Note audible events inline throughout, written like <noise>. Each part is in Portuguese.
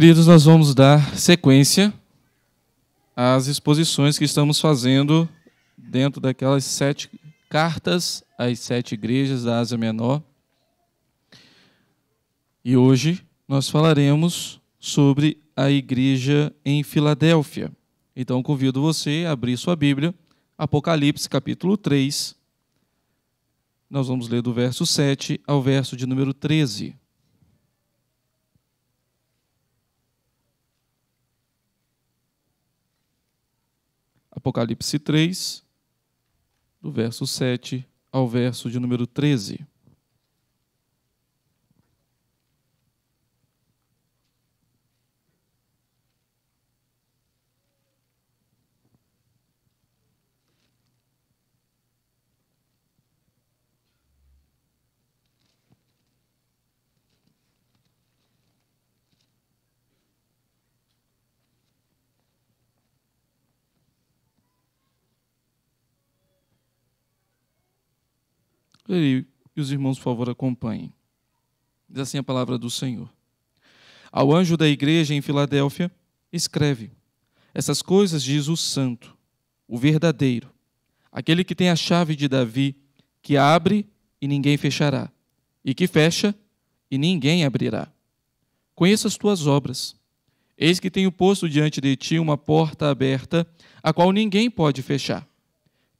Queridos, nós vamos dar sequência às exposições que estamos fazendo dentro daquelas sete cartas às sete igrejas da Ásia Menor. E hoje nós falaremos sobre a igreja em Filadélfia. Então convido você a abrir sua Bíblia, Apocalipse capítulo 3. Nós vamos ler do verso 7 ao verso de número 13. Apocalipse 3, do verso 7 ao verso de número 13. E os irmãos, por favor, acompanhem. Diz assim a palavra do Senhor. Ao anjo da igreja em Filadélfia, escreve: Essas coisas diz o Santo, o verdadeiro, aquele que tem a chave de Davi, que abre e ninguém fechará, e que fecha e ninguém abrirá. Conheço as tuas obras. Eis que tenho posto diante de ti uma porta aberta, a qual ninguém pode fechar.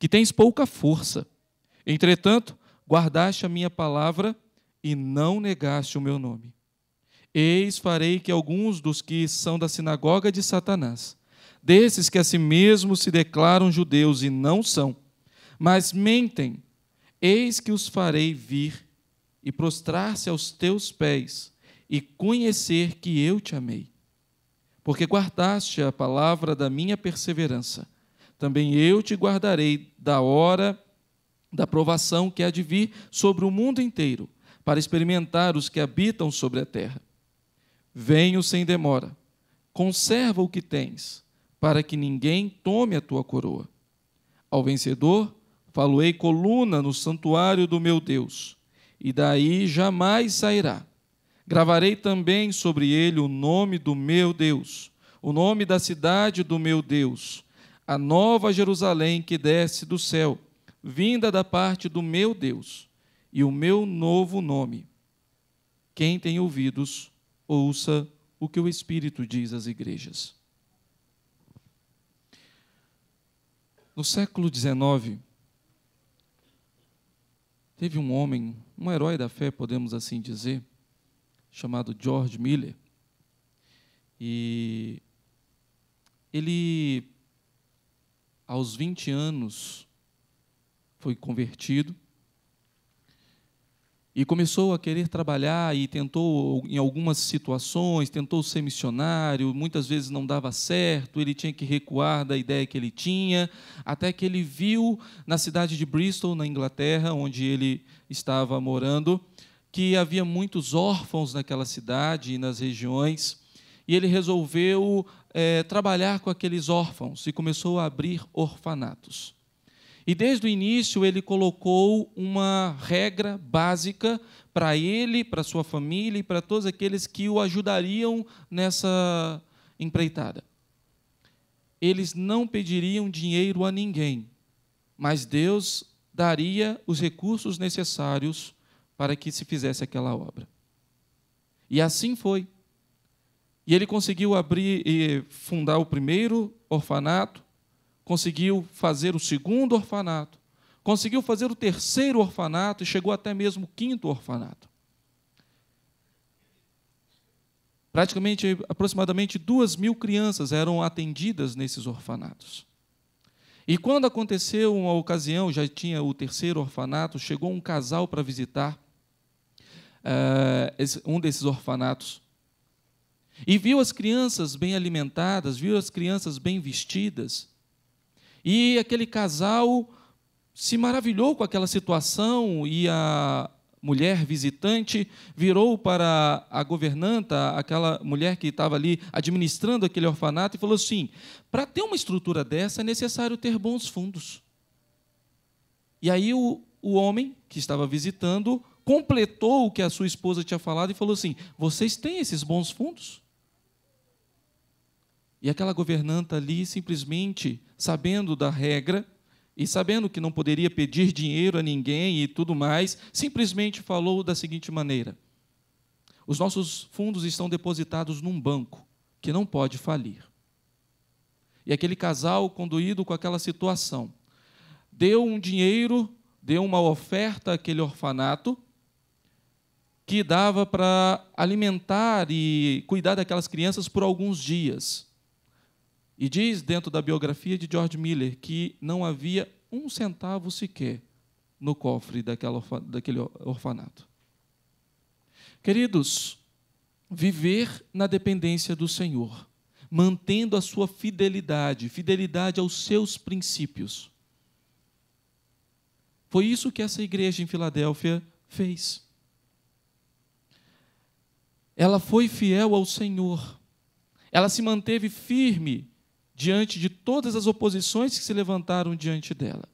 Que tens pouca força. Entretanto, guardaste a minha palavra e não negaste o meu nome. Eis farei que alguns dos que são da sinagoga de Satanás, desses que a si mesmo se declaram judeus e não são, mas mentem, eis que os farei vir e prostrar-se aos teus pés e conhecer que eu te amei. Porque guardaste a palavra da minha perseverança, também eu te guardarei da hora da provação que há de vir sobre o mundo inteiro, para experimentar os que habitam sobre a terra. Venho sem demora, conserva o que tens, para que ninguém tome a tua coroa. Ao vencedor, faloei coluna no santuário do meu Deus, e daí jamais sairá. Gravarei também sobre ele o nome do meu Deus, o nome da cidade do meu Deus, a nova Jerusalém que desce do céu vinda da parte do meu Deus, e o meu novo nome. Quem tem ouvidos, ouça o que o Espírito diz às igrejas. No século XIX, teve um homem, um herói da fé, podemos assim dizer, chamado George Miller. E ele, aos 20 anos, foi convertido e começou a querer trabalhar e tentou em algumas situações, tentou ser missionário, muitas vezes não dava certo, ele tinha que recuar da ideia que ele tinha, até que ele viu na cidade de Bristol, na Inglaterra, onde ele estava morando, que havia muitos órfãos naquela cidade e nas regiões, e ele resolveu é, trabalhar com aqueles órfãos e começou a abrir orfanatos. E desde o início ele colocou uma regra básica para ele, para sua família e para todos aqueles que o ajudariam nessa empreitada. Eles não pediriam dinheiro a ninguém, mas Deus daria os recursos necessários para que se fizesse aquela obra. E assim foi. E ele conseguiu abrir e fundar o primeiro orfanato, conseguiu fazer o segundo orfanato, conseguiu fazer o terceiro orfanato e chegou até mesmo o quinto orfanato. Praticamente, aproximadamente duas mil crianças eram atendidas nesses orfanatos. E quando aconteceu uma ocasião, já tinha o terceiro orfanato, chegou um casal para visitar uh, um desses orfanatos. E viu as crianças bem alimentadas, viu as crianças bem vestidas, e aquele casal se maravilhou com aquela situação e a mulher visitante virou para a governanta, aquela mulher que estava ali administrando aquele orfanato, e falou assim: para ter uma estrutura dessa é necessário ter bons fundos. E aí o, o homem que estava visitando completou o que a sua esposa tinha falado e falou assim: vocês têm esses bons fundos? E aquela governanta ali, simplesmente sabendo da regra e sabendo que não poderia pedir dinheiro a ninguém e tudo mais, simplesmente falou da seguinte maneira: Os nossos fundos estão depositados num banco que não pode falir. E aquele casal, conduído com aquela situação, deu um dinheiro, deu uma oferta àquele orfanato que dava para alimentar e cuidar daquelas crianças por alguns dias. E diz dentro da biografia de George Miller que não havia um centavo sequer no cofre daquela, daquele orfanato. Queridos, viver na dependência do Senhor, mantendo a sua fidelidade, fidelidade aos seus princípios. Foi isso que essa igreja em Filadélfia fez. Ela foi fiel ao Senhor. Ela se manteve firme diante de todas as oposições que se levantaram diante dela.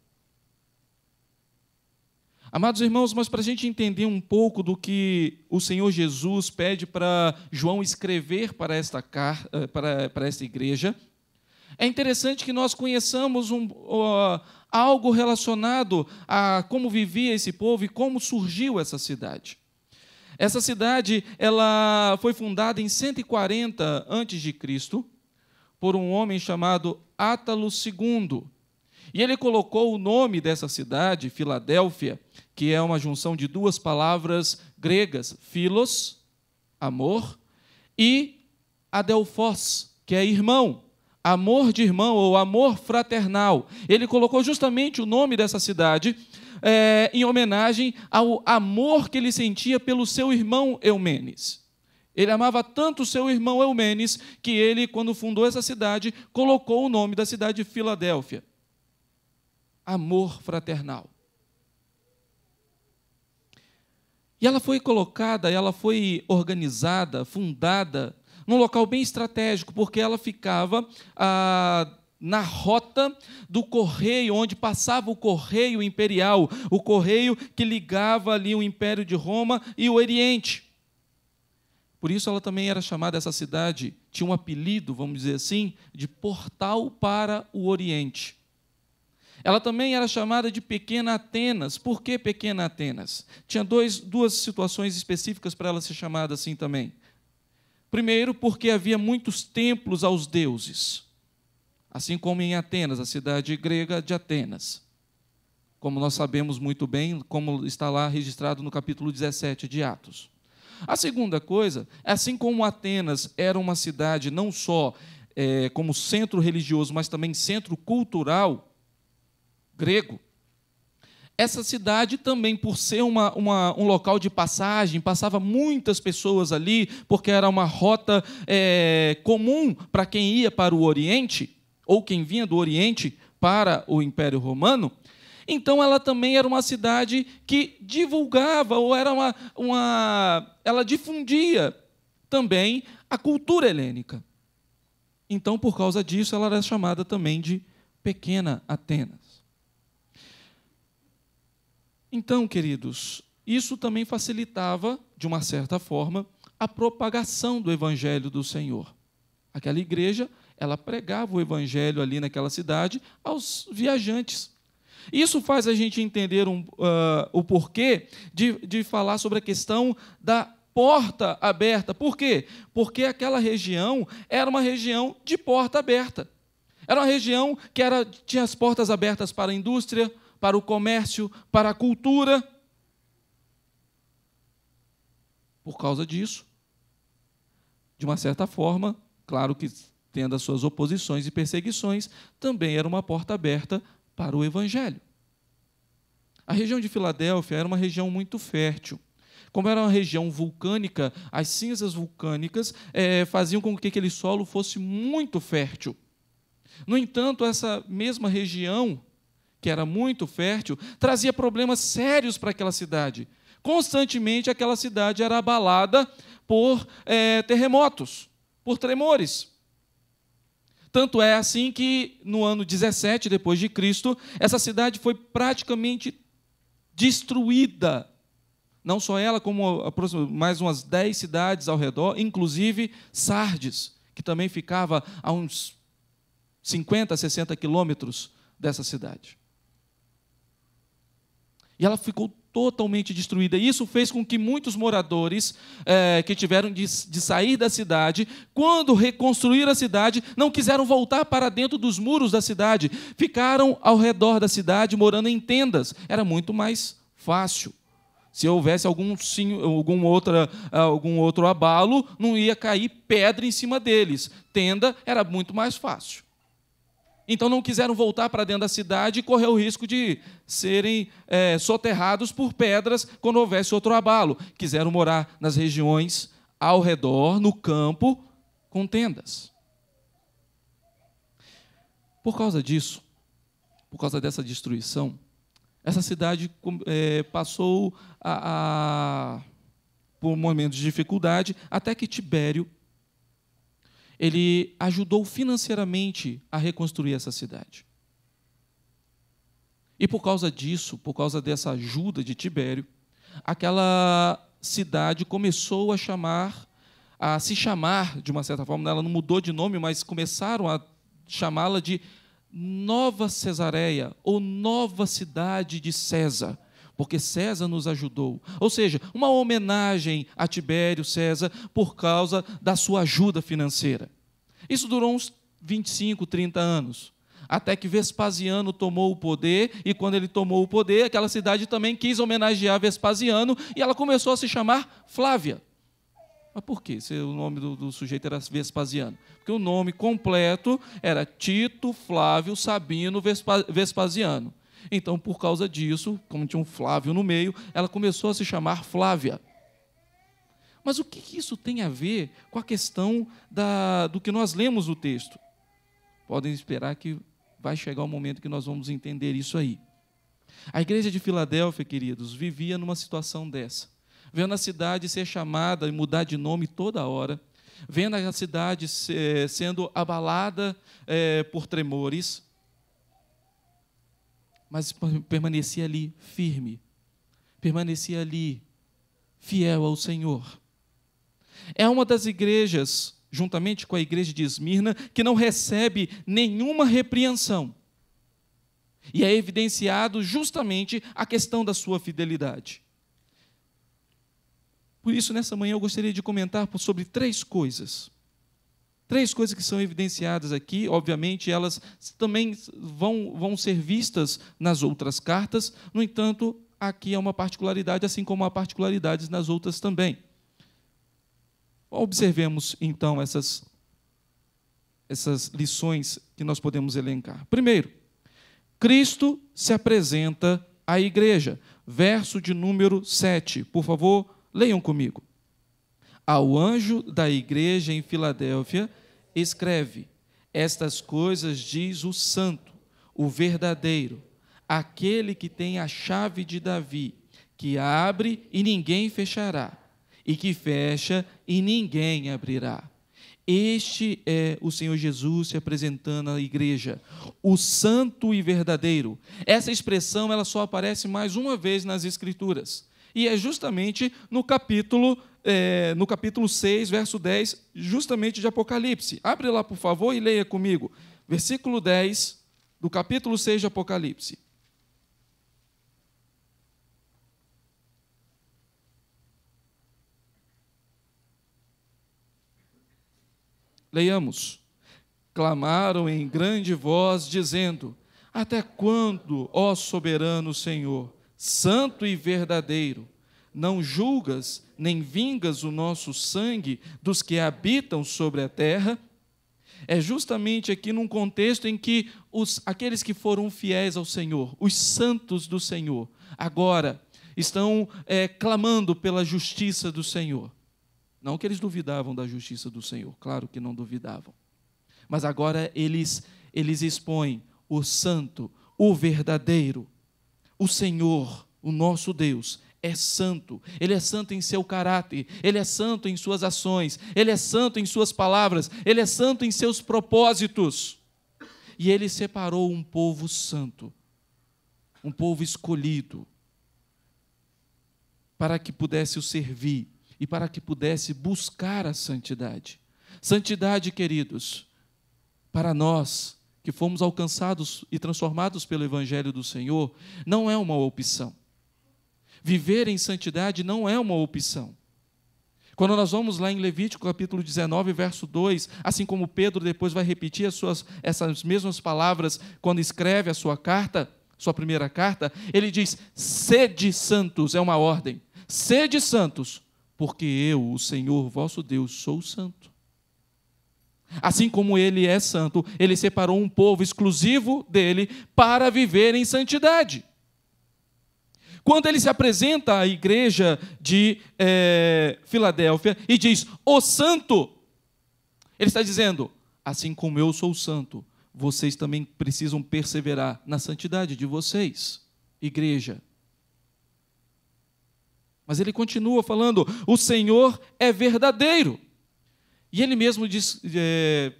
Amados irmãos, mas para a gente entender um pouco do que o Senhor Jesus pede para João escrever para esta, eh, para, para esta igreja, é interessante que nós conheçamos um, uh, algo relacionado a como vivia esse povo e como surgiu essa cidade. Essa cidade ela foi fundada em 140 a.C., por um homem chamado Átalo II. E ele colocou o nome dessa cidade, Filadélfia, que é uma junção de duas palavras gregas, filos, amor, e adelphos, que é irmão, amor de irmão ou amor fraternal. Ele colocou justamente o nome dessa cidade é, em homenagem ao amor que ele sentia pelo seu irmão Eumenes. Ele amava tanto seu irmão Eumenes que ele, quando fundou essa cidade, colocou o nome da cidade de Filadélfia. Amor fraternal. E ela foi colocada, ela foi organizada, fundada num local bem estratégico, porque ela ficava ah, na rota do correio, onde passava o correio imperial, o correio que ligava ali o Império de Roma e o Oriente. Por isso ela também era chamada, essa cidade tinha um apelido, vamos dizer assim, de Portal para o Oriente. Ela também era chamada de Pequena Atenas. Por que Pequena Atenas? Tinha dois, duas situações específicas para ela ser chamada assim também. Primeiro, porque havia muitos templos aos deuses, assim como em Atenas, a cidade grega de Atenas. Como nós sabemos muito bem, como está lá registrado no capítulo 17 de Atos. A segunda coisa, assim como Atenas era uma cidade não só é, como centro religioso, mas também centro cultural grego, essa cidade também, por ser uma, uma, um local de passagem, passava muitas pessoas ali, porque era uma rota é, comum para quem ia para o Oriente, ou quem vinha do Oriente para o Império Romano. Então ela também era uma cidade que divulgava, ou era uma. uma ela difundia também a cultura helênica. Então, por causa disso, ela era chamada também de Pequena Atenas. Então, queridos, isso também facilitava, de uma certa forma, a propagação do evangelho do Senhor. Aquela igreja, ela pregava o evangelho ali naquela cidade aos viajantes, isso faz a gente entender um, uh, o porquê de, de falar sobre a questão da porta aberta. Por quê? Porque aquela região era uma região de porta aberta. Era uma região que era, tinha as portas abertas para a indústria, para o comércio, para a cultura. Por causa disso, de uma certa forma, claro que tendo as suas oposições e perseguições, também era uma porta aberta para o Evangelho. A região de Filadélfia era uma região muito fértil. Como era uma região vulcânica, as cinzas vulcânicas é, faziam com que aquele solo fosse muito fértil. No entanto, essa mesma região, que era muito fértil, trazia problemas sérios para aquela cidade. Constantemente aquela cidade era abalada por é, terremotos, por tremores. Tanto é assim que no ano 17 depois de Cristo, essa cidade foi praticamente destruída. Não só ela, como mais umas dez cidades ao redor, inclusive Sardes, que também ficava a uns 50, 60 quilômetros dessa cidade. E ela ficou totalmente destruída. E isso fez com que muitos moradores é, que tiveram de, de, sair da cidade, quando reconstruíram a cidade, não quiseram voltar para dentro dos muros da cidade. Ficaram ao redor da cidade, morando em tendas. Era muito mais fácil. Se houvesse algum, sim, algum, outra, eh, algum outro abalo, não ia cair pedra em cima deles. Tenda era muito mais fácil. Então não quiseram voltar para dentro da cidade e correr o risco de serem é, soterrados por pedras quando houvesse outro abalo. Quiseram morar nas regiões ao redor, no campo, com tendas. Por causa disso, por causa dessa destruição, essa cidade é, passou a, a, por momentos de dificuldade até que Tibério ele ajudou financeiramente a reconstruir essa cidade. E por causa disso, por causa dessa ajuda de Tibério, aquela cidade começou a chamar, a se chamar de uma certa forma, né, ela não mudou de nome, mas começaram a chamá-la de Nova Cesareia ou Nova Cidade de César porque César nos ajudou. Ou seja, uma homenagem a Tibério César por causa da sua ajuda financeira. Isso durou uns 25, 30 anos. Até que Vespasiano tomou o poder, e quando ele tomou o poder, aquela cidade também quis homenagear Vespasiano, e ela começou a se chamar Flávia. Mas por quê? Se o nome do, do, sujeito era Vespasiano. Porque o nome completo era Tito Flávio Sabino Vespasiano. Então, por causa disso, como tinha um Flávio no meio, ela começou a se chamar Flávia. Mas o que isso tem a ver com a questão da, do que nós lemos no texto? Podem esperar que vai chegar o momento que nós vamos entender isso aí. A igreja de Filadélfia, queridos, vivia numa situação dessa. Vendo a cidade ser chamada e mudar de nome toda hora, vendo a cidade sendo abalada é, por tremores, mas permanecia ali firme, permanecia ali fiel ao Senhor. É uma das igrejas, juntamente com a igreja de Esmirna, que não recebe nenhuma repreensão. E é evidenciado justamente a questão da sua fidelidade. Por isso, nessa manhã, eu gostaria de comentar sobre três coisas. Três coisas que são evidenciadas aqui, obviamente, elas também vão, vão ser vistas nas outras cartas, no entanto, aqui é uma particularidade, assim como há particularidades nas outras também. Observemos então essas, essas lições que nós podemos elencar. Primeiro, Cristo se apresenta à igreja. Verso de número 7. Por favor, leiam comigo. Ao anjo da igreja em Filadélfia, escreve: Estas coisas diz o Santo, o verdadeiro, aquele que tem a chave de Davi, que abre e ninguém fechará e que fecha e ninguém abrirá. Este é o Senhor Jesus se apresentando à igreja, o santo e verdadeiro. Essa expressão ela só aparece mais uma vez nas Escrituras. E é justamente no capítulo, é, no capítulo 6, verso 10, justamente de Apocalipse. Abre lá, por favor, e leia comigo. Versículo 10 do capítulo 6 de Apocalipse. Leiamos. Clamaram em grande voz, dizendo: Até quando, ó soberano Senhor, santo e verdadeiro, não julgas nem vingas o nosso sangue dos que habitam sobre a terra? É justamente aqui num contexto em que os, aqueles que foram fiéis ao Senhor, os santos do Senhor, agora estão é, clamando pela justiça do Senhor. Não que eles duvidavam da justiça do Senhor, claro que não duvidavam. Mas agora eles, eles expõem o santo, o verdadeiro. O Senhor, o nosso Deus, é santo. Ele é santo em seu caráter, ele é santo em suas ações, ele é santo em suas palavras, ele é santo em seus propósitos. E ele separou um povo santo, um povo escolhido, para que pudesse o servir e para que pudesse buscar a santidade. Santidade, queridos, para nós que fomos alcançados e transformados pelo Evangelho do Senhor, não é uma opção. Viver em santidade não é uma opção. Quando nós vamos lá em Levítico capítulo 19, verso 2, assim como Pedro depois vai repetir suas, essas mesmas palavras quando escreve a sua carta, sua primeira carta, ele diz: sede santos, é uma ordem, sede santos, porque eu, o Senhor vosso Deus, sou santo. Assim como ele é santo, ele separou um povo exclusivo dele para viver em santidade. Quando ele se apresenta à igreja de é, Filadélfia e diz, o santo, ele está dizendo, assim como eu sou santo, vocês também precisam perseverar na santidade de vocês, igreja. Mas ele continua falando: o Senhor é verdadeiro. E ele mesmo é,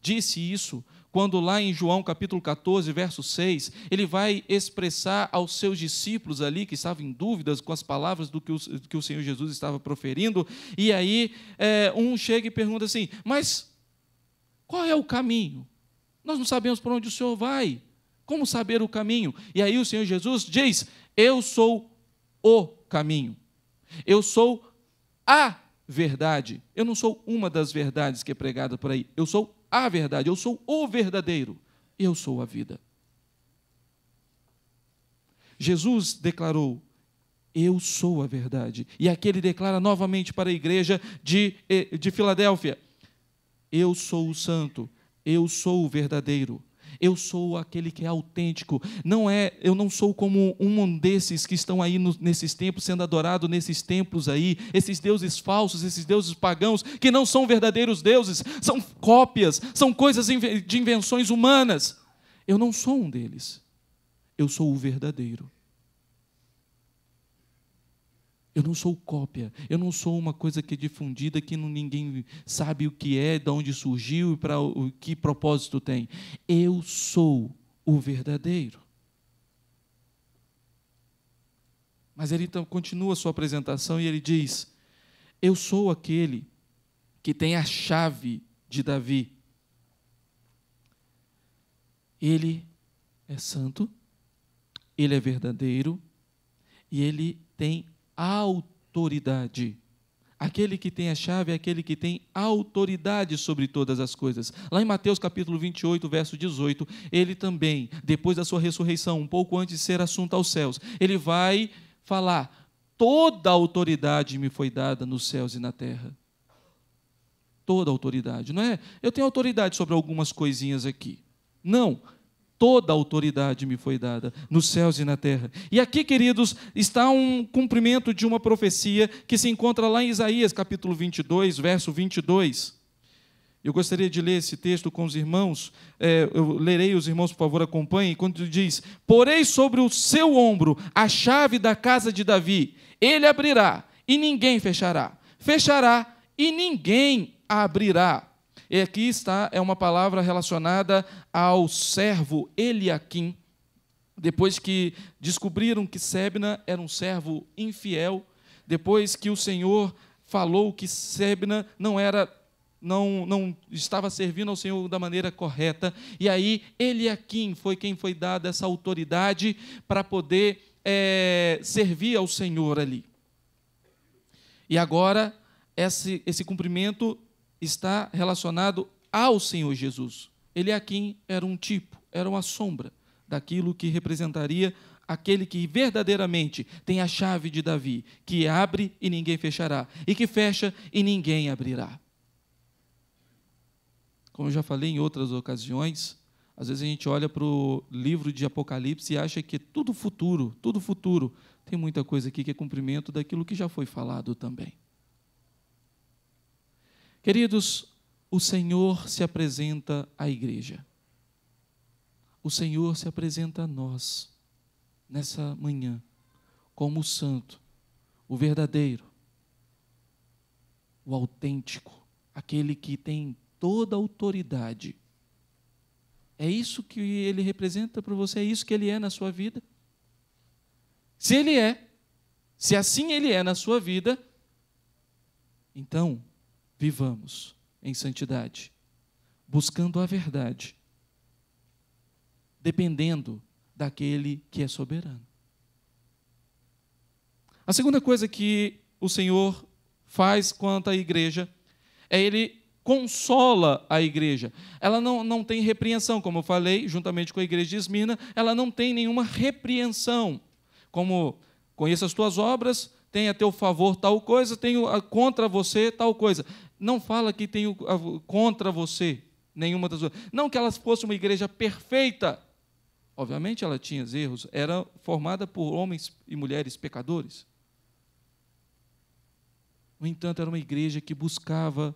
disse isso quando, lá em João capítulo 14, verso 6, ele vai expressar aos seus discípulos ali que estavam em dúvidas com as palavras do que o, que o Senhor Jesus estava proferindo. E aí é, um chega e pergunta assim: Mas qual é o caminho? Nós não sabemos por onde o Senhor vai. Como saber o caminho? E aí o Senhor Jesus diz: Eu sou o caminho. Eu sou a verdade. Eu não sou uma das verdades que é pregada por aí. Eu sou a verdade. Eu sou o verdadeiro. Eu sou a vida. Jesus declarou: Eu sou a verdade. E aqui ele declara novamente para a igreja de, eh, de Filadélfia: Eu sou o santo. Eu sou o verdadeiro. Eu sou aquele que é autêntico. Não é, eu não sou como um desses que estão aí nesses tempos sendo adorado nesses templos aí, esses deuses falsos, esses deuses pagãos que não são verdadeiros deuses, são cópias, são coisas de invenções humanas. Eu não sou um deles. Eu sou o verdadeiro. Eu não sou cópia, eu não sou uma coisa que é difundida, que não, ninguém sabe o que é, de onde surgiu e para o que propósito tem. Eu sou o verdadeiro. Mas ele então continua a sua apresentação e ele diz: Eu sou aquele que tem a chave de Davi. Ele é santo, ele é verdadeiro e ele tem autoridade. Aquele que tem a chave é aquele que tem autoridade sobre todas as coisas. Lá em Mateus capítulo 28, verso 18, ele também, depois da sua ressurreição, um pouco antes de ser assunto aos céus, ele vai falar: toda a autoridade me foi dada nos céus e na terra. Toda a autoridade, não é? Eu tenho autoridade sobre algumas coisinhas aqui. Não, toda a autoridade me foi dada, nos céus e na terra. E aqui, queridos, está um cumprimento de uma profecia que se encontra lá em Isaías, capítulo 22, verso 22. Eu gostaria de ler esse texto com os irmãos. É, eu lerei, os irmãos, por favor, acompanhem. Quando diz: Porei sobre o seu ombro a chave da casa de Davi, ele abrirá e ninguém fechará. Fechará e ninguém abrirá. E aqui está, é uma palavra relacionada ao servo Eliakim. Depois que descobriram que Sebna era um servo infiel, depois que o Senhor falou que Sebna não era não, não estava servindo ao Senhor da maneira correta, e aí Eliakim foi quem foi dado essa autoridade para poder é, servir ao Senhor ali. E agora esse, esse cumprimento está relacionado ao Senhor Jesus. Ele aqui era um tipo, era uma sombra daquilo que representaria aquele que verdadeiramente tem a chave de Davi, que abre e ninguém fechará, e que fecha e ninguém abrirá. Como eu já falei em outras ocasiões, às vezes a gente olha para o livro de Apocalipse e acha que é tudo futuro, tudo futuro. Tem muita coisa aqui que é cumprimento daquilo que já foi falado também. Queridos, o Senhor se apresenta à igreja. O Senhor se apresenta a nós nessa manhã como o santo, o verdadeiro, o autêntico, aquele que tem toda a autoridade. É isso que ele representa para você, é isso que ele é na sua vida. Se ele é, se assim ele é na sua vida, então vivamos em santidade, buscando a verdade, dependendo daquele que é soberano. A segunda coisa que o Senhor faz quanto à igreja é ele consola a igreja. Ela não, não tem repreensão, como eu falei, juntamente com a igreja de Esmina, ela não tem nenhuma repreensão. Como conheça as tuas obras, tenha a teu favor tal coisa, tenho ah, contra você tal coisa não fala que tenho contra você nenhuma das outras. Não que ela fosse uma igreja perfeita. Obviamente ela tinha erros, era formada por homens e mulheres pecadores. No entanto, era uma igreja que buscava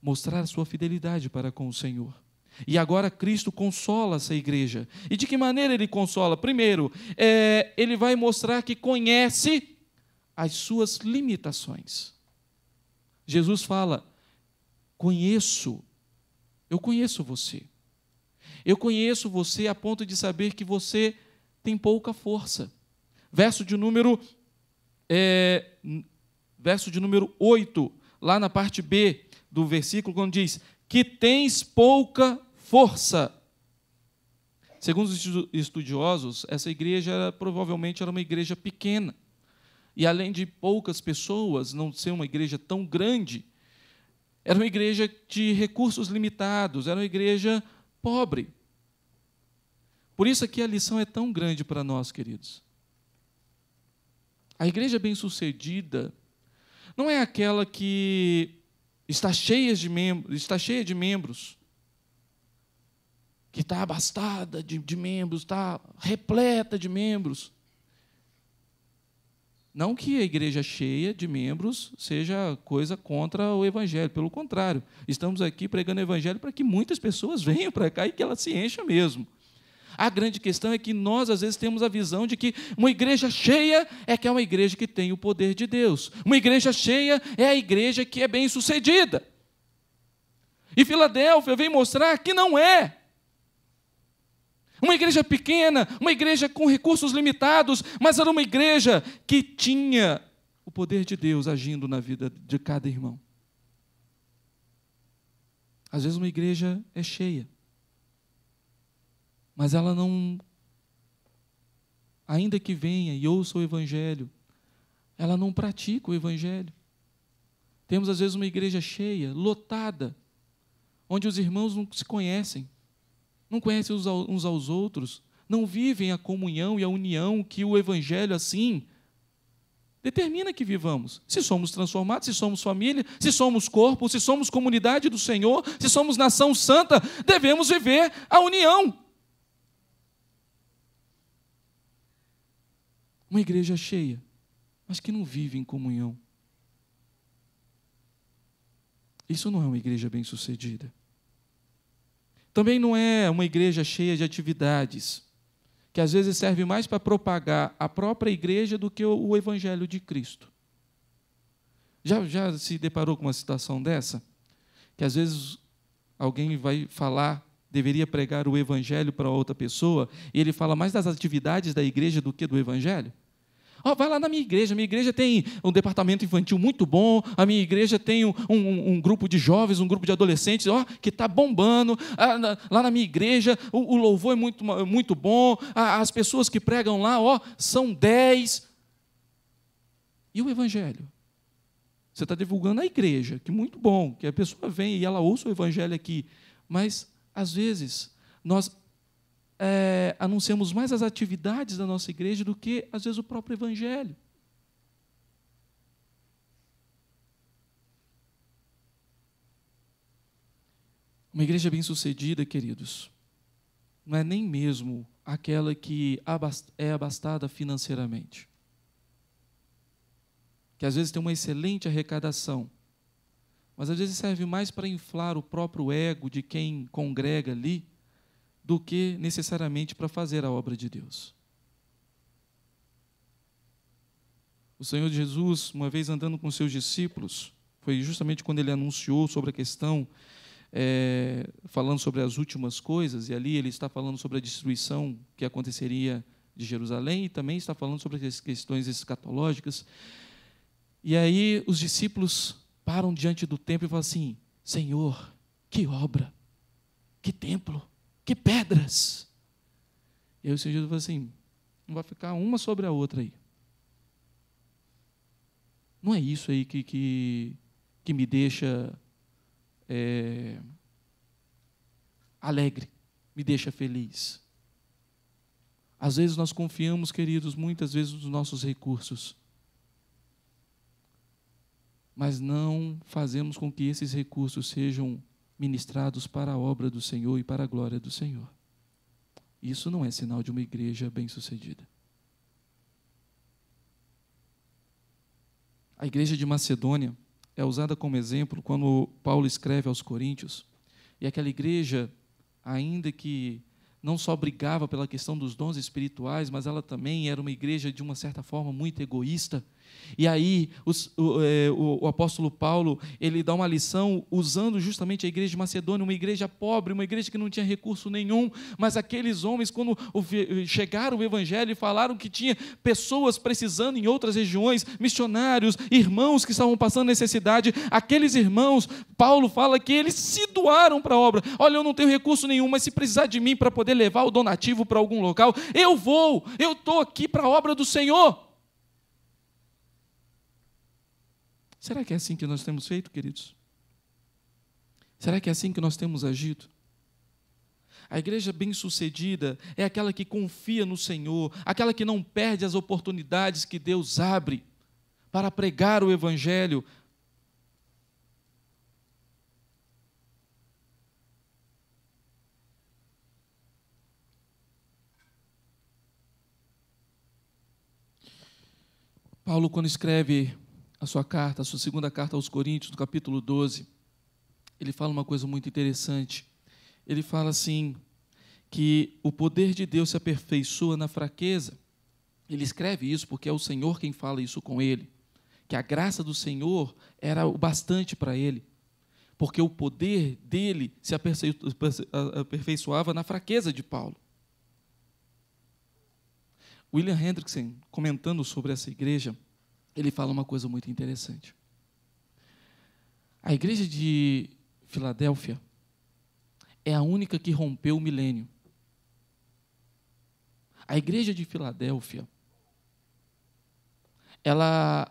mostrar a sua fidelidade para com o Senhor. E agora Cristo consola essa igreja. E de que maneira ele consola? Primeiro, é, ele vai mostrar que conhece as suas limitações. Jesus fala: Conheço, eu conheço você. Eu conheço você a ponto de saber que você tem pouca força. Verso de número é, verso de número 8, lá na parte B do versículo, quando diz: "Que tens pouca força". Segundo os estudiosos, essa igreja provavelmente era uma igreja pequena e além de poucas pessoas, não ser uma igreja tão grande, era uma igreja de recursos limitados, era uma igreja pobre. Por isso aqui a lição é tão grande para nós, queridos. A igreja bem-sucedida não é aquela que está cheia de membros, está cheia de membros, que está abastada de, de membros, está repleta de membros, não que a igreja cheia de membros seja coisa contra o evangelho, pelo contrário, estamos aqui pregando o evangelho para que muitas pessoas <laughs> venham para cá e que ela se encha mesmo. A grande questão é que nós, às vezes, temos a visão de que uma igreja cheia é que é uma igreja que tem o poder de Deus. Uma igreja cheia é a igreja que é bem sucedida. E Filadélfia vem mostrar que não é. Uma igreja pequena, uma igreja com recursos limitados, mas era uma igreja que tinha o poder de Deus agindo na vida de cada irmão. Às vezes uma igreja é cheia, mas ela não, ainda que venha e ouça o Evangelho, ela não pratica o Evangelho. Temos às vezes uma igreja cheia, lotada, onde os irmãos não se conhecem, não conhecem uns aos outros, não vivem a comunhão e a união que o Evangelho assim determina que vivamos. Se somos transformados, se somos família, se somos corpo, se somos comunidade do Senhor, se somos nação santa, devemos viver a união. Uma igreja cheia, mas que não vive em comunhão. Isso não é uma igreja bem-sucedida. Também não é uma igreja cheia de atividades, que às vezes serve mais para propagar a própria igreja do que o evangelho de Cristo. Já, já se deparou com uma situação dessa? Que às vezes alguém vai falar, deveria pregar o evangelho para outra pessoa, e ele fala mais das atividades da igreja do que do evangelho? Oh, vai lá na minha igreja, minha igreja tem um departamento infantil muito bom, a minha igreja tem um, um, um grupo de jovens, um grupo de adolescentes, ó, oh, que está bombando. Ah, na, lá na minha igreja o, o louvor é muito, muito bom, ah, as pessoas que pregam lá, ó, oh, são dez. E o evangelho? Você está divulgando a igreja, que é muito bom, que a pessoa vem e ela ouça o evangelho aqui. Mas, às vezes, nós é, anunciamos mais as atividades da nossa igreja do que, às vezes, o próprio Evangelho. Uma igreja bem-sucedida, queridos, não é nem mesmo aquela que é abastada financeiramente. Que às vezes tem uma excelente arrecadação, mas às vezes serve mais para inflar o próprio ego de quem congrega ali do que necessariamente para fazer a obra de Deus. O Senhor Jesus, uma vez andando com seus discípulos, foi justamente quando ele anunciou sobre a questão, é, falando sobre as últimas coisas, e ali ele está falando sobre a destruição que aconteceria de Jerusalém e também está falando sobre as questões escatológicas. E aí os discípulos param diante do templo e falam assim: Senhor, que obra, que templo. Que pedras! E aí o Senhor Jesus falou assim: não vai ficar uma sobre a outra aí. Não é isso aí que, que, que me deixa é, alegre, me deixa feliz. Às vezes nós confiamos, queridos, muitas vezes nos nossos recursos, mas não fazemos com que esses recursos sejam ministrados para a obra do Senhor e para a glória do Senhor. Isso não é sinal de uma igreja bem-sucedida. A igreja de Macedônia é usada como exemplo quando Paulo escreve aos Coríntios, e aquela igreja, ainda que não só brigava pela questão dos dons espirituais, mas ela também era uma igreja de uma certa forma muito egoísta e aí o, é, o, o, apóstolo Paulo ele dá uma lição usando justamente a igreja de Macedônia, uma igreja pobre, uma igreja que não tinha recurso nenhum, mas aqueles homens quando chegaram o evangelho e falaram que tinha pessoas precisando em outras regiões, missionários, irmãos que estavam passando necessidade, aqueles irmãos, Paulo fala que eles se doaram para a obra. Olha, eu não tenho recurso nenhum, mas se precisar de mim para poder levar o donativo para algum local, eu vou. Eu estou aqui para a obra do Senhor. Será que é assim que nós temos feito, queridos? Será que é assim que nós temos agido? A igreja bem-sucedida é aquela que confia no Senhor, aquela que não perde as oportunidades que Deus abre para pregar o Evangelho. Paulo, quando escreve a sua carta, a sua segunda carta aos Coríntios, no capítulo 12, ele fala uma coisa muito interessante. Ele fala assim: que o poder de Deus se aperfeiçoa na fraqueza. Ele escreve isso porque é o Senhor quem fala isso com ele. Que a graça do Senhor era o bastante para ele. Porque o poder dele se aperfeiçoava na fraqueza de Paulo. William Hendrickson, comentando sobre essa igreja, ele fala uma coisa muito interessante. A igreja de Filadélfia é a única que rompeu o milênio. A igreja de Filadélfia, ela,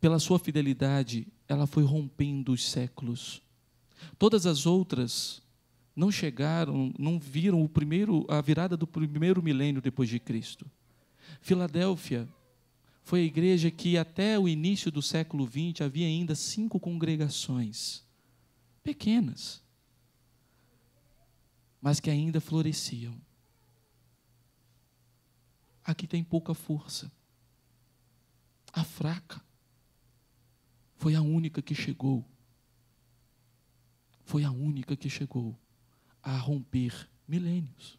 pela sua fidelidade, ela foi rompendo os séculos. Todas as outras não chegaram, não viram o primeiro, a virada do primeiro milênio depois de Cristo. Filadélfia foi a igreja que até o início do século XX havia ainda cinco congregações, pequenas, mas que ainda floresciam. Aqui tem pouca força. A fraca foi a única que chegou. Foi a única que chegou a romper milênios.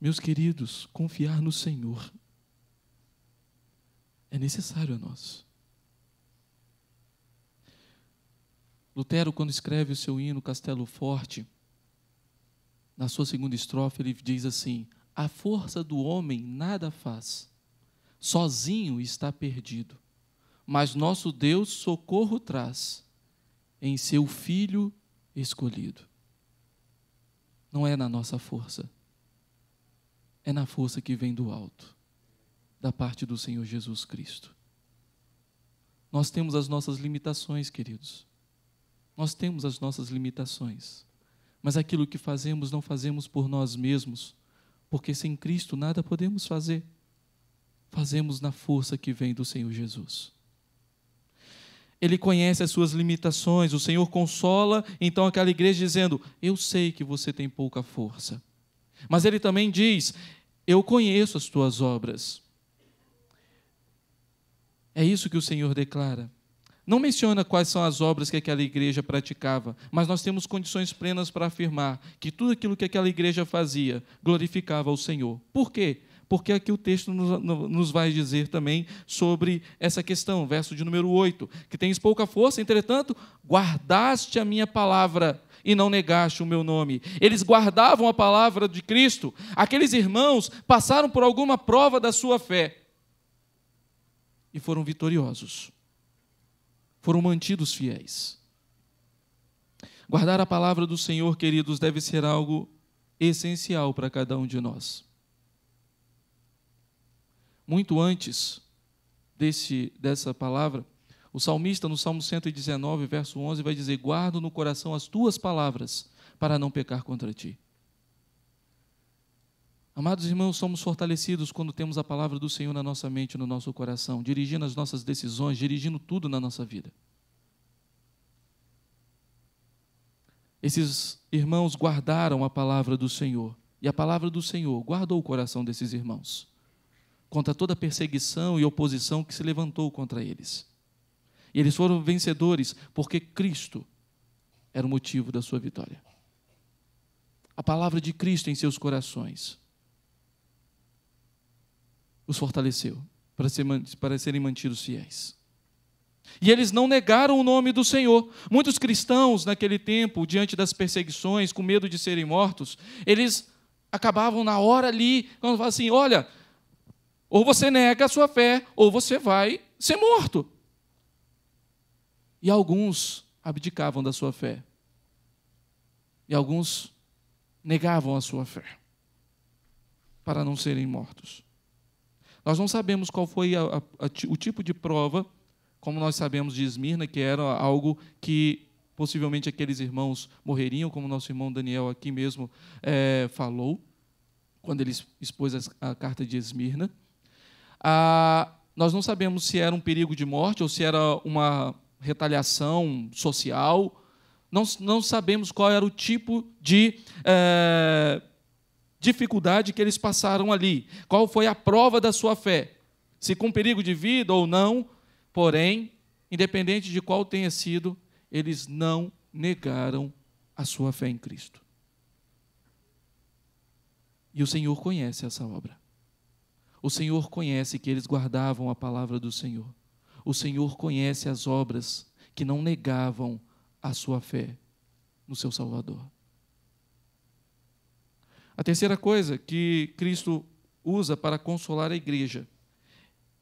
Meus queridos, confiar no Senhor é necessário a nós. Lutero, quando escreve o seu hino Castelo Forte, na sua segunda estrofe, ele diz assim: A força do homem nada faz, sozinho está perdido, mas nosso Deus socorro traz em seu Filho escolhido. Não é na nossa força, é na força que vem do alto, da parte do Senhor Jesus Cristo. Nós temos as nossas limitações, queridos. Nós temos as nossas limitações. Mas aquilo que fazemos, não fazemos por nós mesmos, porque sem Cristo nada podemos fazer. Fazemos na força que vem do Senhor Jesus. Ele conhece as suas limitações, o Senhor consola então aquela igreja dizendo: Eu sei que você tem pouca força. Mas ele também diz: eu conheço as tuas obras. É isso que o Senhor declara. Não menciona quais são as obras que aquela igreja praticava, mas nós temos condições plenas para afirmar que tudo aquilo que aquela igreja fazia glorificava ao Senhor. Por quê? Porque aqui o texto nos vai dizer também sobre essa questão, verso de número 8, que tens pouca força, entretanto, guardaste a minha palavra e não negaste o meu nome. Eles guardavam a palavra de Cristo. Aqueles irmãos passaram por alguma prova da sua fé e foram vitoriosos. Foram mantidos fiéis. Guardar a palavra do Senhor, queridos, deve ser algo essencial para cada um de nós. Muito antes desse, dessa palavra, o salmista, no Salmo 119, verso 11, vai dizer: Guardo no coração as tuas palavras, para não pecar contra ti. Amados irmãos, somos fortalecidos quando temos a palavra do Senhor na nossa mente, no nosso coração, dirigindo as nossas decisões, dirigindo tudo na nossa vida. Esses irmãos guardaram a palavra do Senhor, e a palavra do Senhor guardou o coração desses irmãos, contra toda perseguição e oposição que se levantou contra eles. E eles foram vencedores porque Cristo era o motivo da sua vitória. A palavra de Cristo em seus corações os fortaleceu para, ser, para serem mantidos fiéis. E eles não negaram o nome do Senhor. Muitos cristãos naquele tempo, diante das perseguições, com medo de serem mortos, eles acabavam na hora ali, quando falavam assim: olha, ou você nega a sua fé, ou você vai ser morto. E alguns abdicavam da sua fé. E alguns negavam a sua fé para não serem mortos. Nós não sabemos qual foi a, a, o tipo de prova, como nós sabemos de Esmirna, que era algo que possivelmente aqueles irmãos morreriam, como nosso irmão Daniel aqui mesmo é, falou, quando ele expôs a, a carta de Esmirna. Ah, nós não sabemos se era um perigo de morte ou se era uma retaliação social. Não, não sabemos qual era o tipo de é, dificuldade que eles passaram ali, qual foi a prova da sua fé, se com perigo de vida ou não, porém, independente de qual tenha sido, eles não negaram a sua fé em Cristo. E o Senhor conhece essa obra. O Senhor conhece que eles guardavam a palavra do Senhor o Senhor conhece as obras que não negavam a sua fé no seu Salvador. A terceira coisa que Cristo usa para consolar a igreja,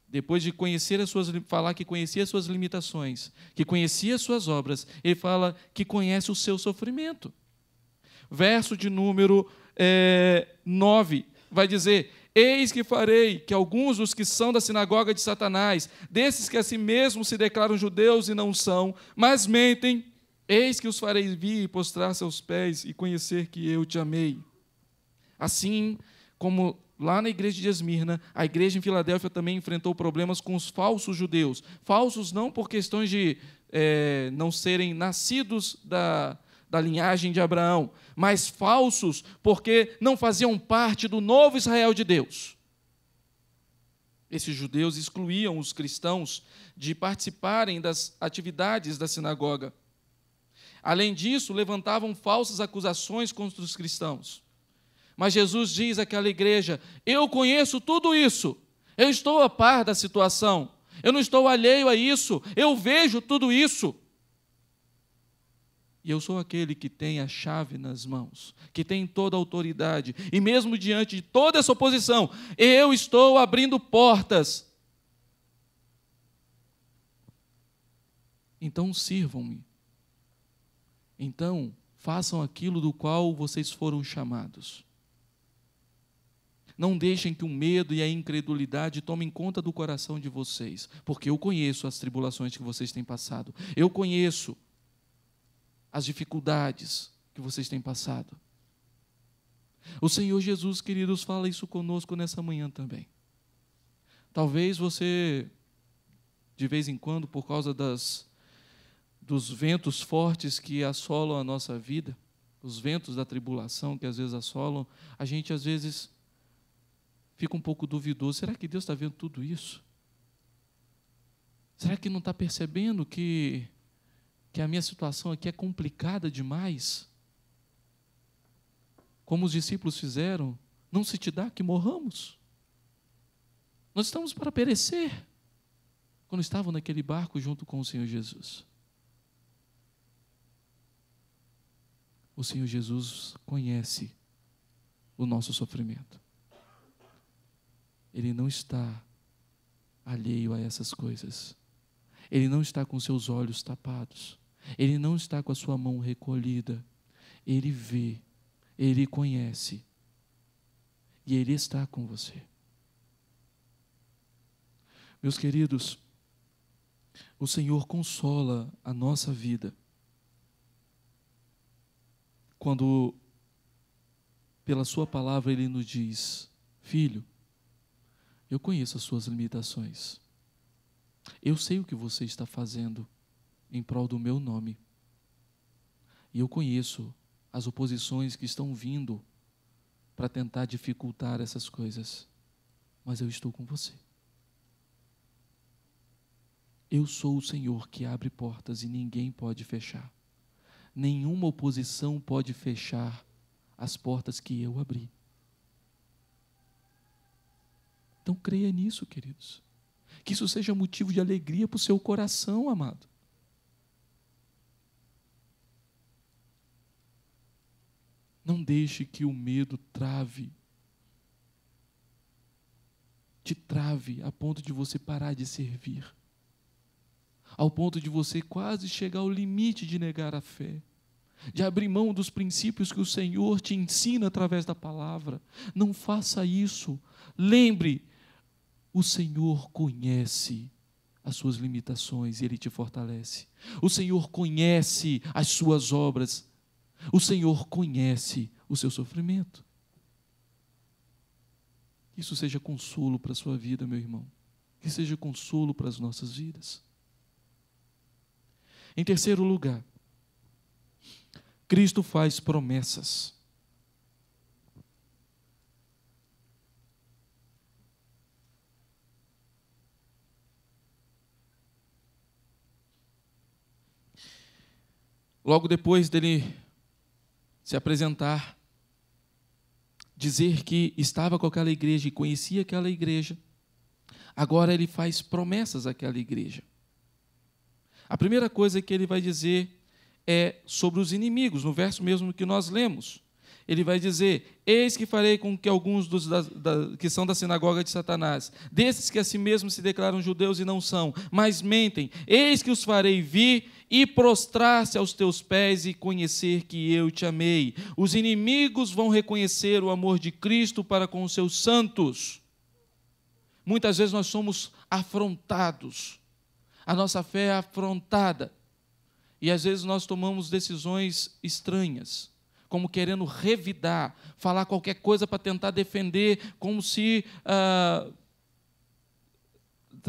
depois de conhecer as suas falar que conhecia as suas limitações, que conhecia as suas obras, ele fala que conhece o seu sofrimento. Verso de número é, eh, 9 vai dizer: Eis que farei que alguns dos que são da sinagoga de Satanás, desses que a si mesmos se declaram judeus e não são, mas mentem, eis que os farei vir e postrar seus pés e conhecer que eu te amei. Assim como lá na igreja de Esmirna, a igreja em Filadélfia também enfrentou problemas com os falsos judeus. Falsos não por questões de é, não serem nascidos da, da linhagem de Abraão, mas falsos porque não faziam parte do novo Israel de Deus. Esses judeus excluíam os cristãos de participarem das atividades da sinagoga. Além disso, levantavam falsas acusações contra os cristãos. Mas Jesus diz àquela igreja: Eu conheço tudo isso, eu estou a par da situação, eu não estou alheio a isso, eu vejo tudo isso. E eu sou aquele que tem a chave nas mãos, que tem toda a autoridade, e mesmo diante de toda essa oposição, eu estou abrindo portas. Então sirvam-me. Então façam aquilo do qual vocês foram chamados. Não deixem que o medo e a incredulidade tomem conta do coração de vocês, porque eu conheço as tribulações que vocês têm passado. Eu conheço as dificuldades que vocês têm passado. O Senhor Jesus, queridos, fala isso conosco nessa manhã também. Talvez você, de vez em quando, por causa das, dos ventos fortes que assolam a nossa vida, os ventos da tribulação que às vezes assolam, a gente às vezes fica um pouco duvidoso: será que Deus está vendo tudo isso? Será que não está percebendo que que a minha situação aqui é complicada demais? Como os discípulos fizeram, não se te dá que morramos? Nós estamos para perecer. Quando estavam naquele barco junto com o Senhor Jesus. O Senhor Jesus conhece o nosso sofrimento. Ele não está alheio a essas coisas. Ele não está com seus olhos tapados. Ele não está com a sua mão recolhida. Ele vê, ele conhece. E ele está com você. Meus queridos, o Senhor consola a nossa vida. Quando, pela Sua palavra, Ele nos diz: Filho, eu conheço as suas limitações. Eu sei o que você está fazendo em prol do meu nome. E eu conheço as oposições que estão vindo para tentar dificultar essas coisas, mas eu estou com você. Eu sou o Senhor que abre portas e ninguém pode fechar. Nenhuma oposição pode fechar as portas que eu abri. Então creia nisso, queridos. Que isso seja motivo de alegria para o seu coração, amado. Não deixe que o medo trave. Te trave a ponto de você parar de servir. Ao ponto de você quase chegar ao limite de negar a fé. De abrir mão dos princípios que o Senhor te ensina através da palavra. Não faça isso. Lembre, o Senhor conhece as suas limitações e Ele te fortalece. O Senhor conhece as suas obras o Senhor conhece o seu sofrimento. Isso seja consolo para a sua vida, meu irmão. Que seja consolo para as nossas vidas. Em terceiro lugar, Cristo faz promessas. Logo depois dele se apresentar, dizer que estava com aquela igreja e conhecia aquela igreja. Agora ele faz promessas àquela igreja. A primeira coisa que ele vai dizer é sobre os inimigos, no verso mesmo que nós lemos ele vai dizer: Eis que farei com que alguns dos da, da, que são da sinagoga de Satanás, desses que a si mesmos se declaram judeus e não são, mas mentem, eis que os farei vir e prostrar-se aos teus pés e conhecer que eu te amei. Os inimigos vão reconhecer o amor de Cristo para com os seus santos. Muitas vezes nós somos afrontados, a nossa fé é afrontada, e às vezes nós tomamos decisões estranhas como querendo revidar, falar qualquer coisa para tentar defender, como se. Ah,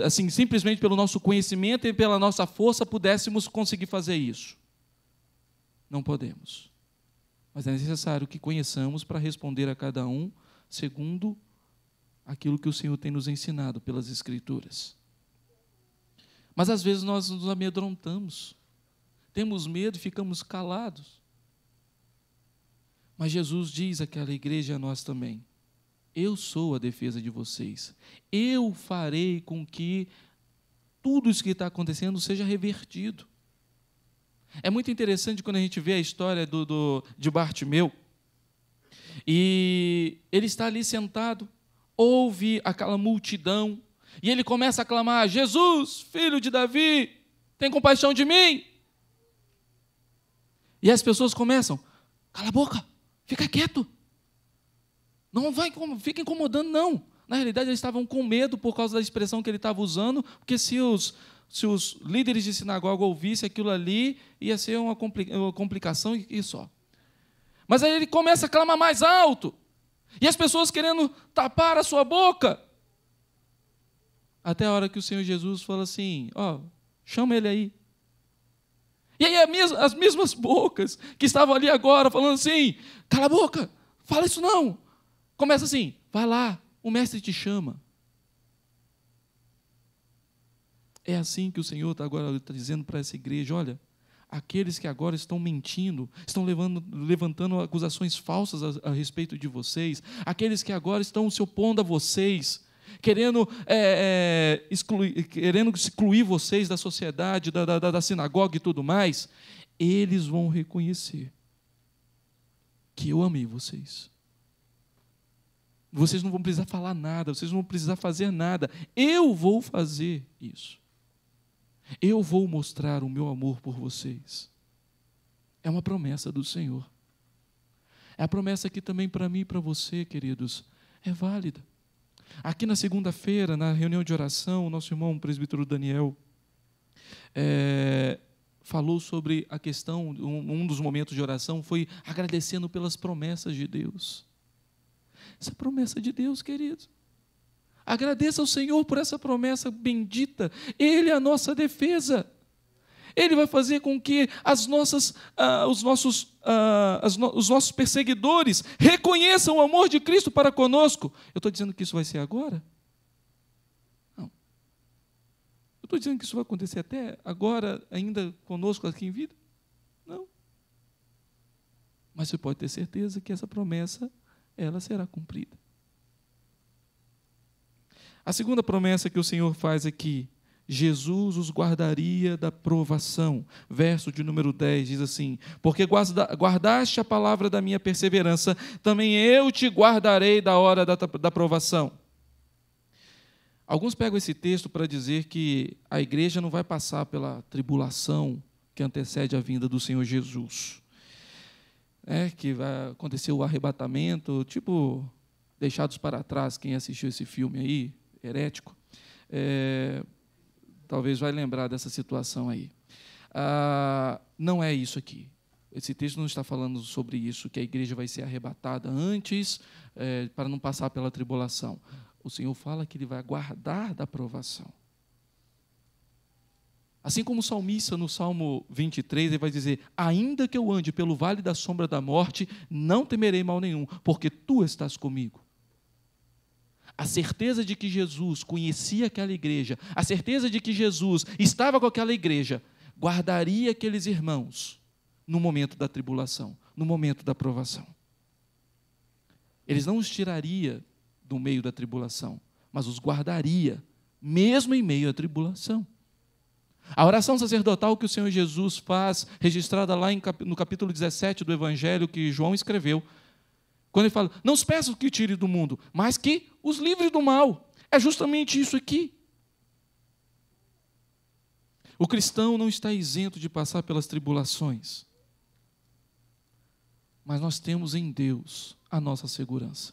assim, simplesmente pelo nosso conhecimento e pela nossa força pudéssemos conseguir fazer isso. Não podemos. Mas é necessário que conheçamos para responder a cada um segundo aquilo que o Senhor tem nos ensinado pelas Escrituras. Mas às vezes nós nos amedrontamos, temos medo e ficamos calados. Mas Jesus diz àquela igreja e a nós também: Eu sou a defesa de vocês. Eu farei com que tudo isso que está acontecendo seja revertido. É muito interessante quando a gente vê a história do, do, de Bartimeu. E ele está ali sentado, ouve aquela multidão, e ele começa a clamar: Jesus, filho de Davi, tem compaixão de mim. E as pessoas começam: cala a boca, Fica quieto. Não vai, fica incomodando, não. Na realidade, eles estavam com medo por causa da expressão que ele estava usando, porque se os, se os líderes de sinagoga ouvissem aquilo ali, ia ser uma, uma complicação e, e só. Mas aí ele começa a clamar mais alto, e as pessoas querendo tapar a sua boca. Até a hora que o Senhor Jesus fala assim: Ó, oh, chama ele aí. E aí as mesmas bocas que estavam ali agora falando assim: cala a boca, fala isso não. Começa assim: vai lá, o mestre te chama. É assim que o Senhor está agora está dizendo para essa igreja: olha, aqueles que agora estão mentindo, estão levando, levantando acusações falsas a, a respeito de vocês, aqueles que agora estão se opondo a vocês, querendo, é, é, excluir, querendo excluir vocês da sociedade, da, da, da sinagoga e tudo mais, eles vão reconhecer que eu amei vocês. Vocês não vão precisar falar nada, vocês não vão precisar fazer nada. Eu vou fazer isso. Eu vou mostrar o meu amor por vocês. É uma promessa do Senhor. É a promessa que também para mim e para você, queridos, é válida. Aqui na segunda-feira, na reunião de oração, o nosso irmão o presbítero Daniel é, falou sobre a questão, um, dos momentos de oração foi agradecendo pelas promessas de Deus. Essa promessa de Deus, querido. Agradeça ao Senhor por essa promessa bendita. Ele é a nossa defesa. Ele vai fazer com que as nossas, ah, os, nossos, ah, no, os nossos perseguidores reconheçam o amor de Cristo para conosco. Eu estou dizendo que isso vai ser agora? Não. Eu estou dizendo que isso vai acontecer até agora, ainda conosco aqui em vida? Não. Mas você pode ter certeza que essa promessa ela será cumprida. A segunda promessa que o Senhor faz aqui Jesus os guardaria da provação. Verso de número 10 diz assim: Porque guardaste a palavra da minha perseverança, também eu te guardarei da hora da, da provação. Alguns pegam esse texto para dizer que a igreja não vai passar pela tribulação que antecede a vinda do Senhor Jesus. É, que vai acontecer o arrebatamento, tipo Deixados para Trás, quem assistiu esse filme aí, herético. É, talvez vai lembrar dessa situação aí. Ah, não é isso aqui. Esse texto não está falando sobre isso, que a igreja vai ser arrebatada antes, é, para não passar pela tribulação. O Senhor fala que ele vai aguardar da provação. Assim como o salmista no Salmo 23, ele vai dizer: Ainda que eu ande pelo vale da sombra da morte, não temerei mal nenhum, porque tu estás comigo a certeza de que Jesus conhecia aquela igreja, a certeza de que Jesus estava com aquela igreja, guardaria aqueles irmãos no momento da tribulação, no momento da provação. Eles não os tiraria do meio da tribulação, mas os guardaria, mesmo em meio à tribulação. A oração sacerdotal que o Senhor Jesus faz, registrada lá no capítulo 17 do Evangelho que João escreveu, quando ele fala, não os peço que tire do mundo, mas que os livre do mal. É justamente isso aqui. O cristão não está isento de passar pelas tribulações. Mas nós temos em Deus a nossa segurança.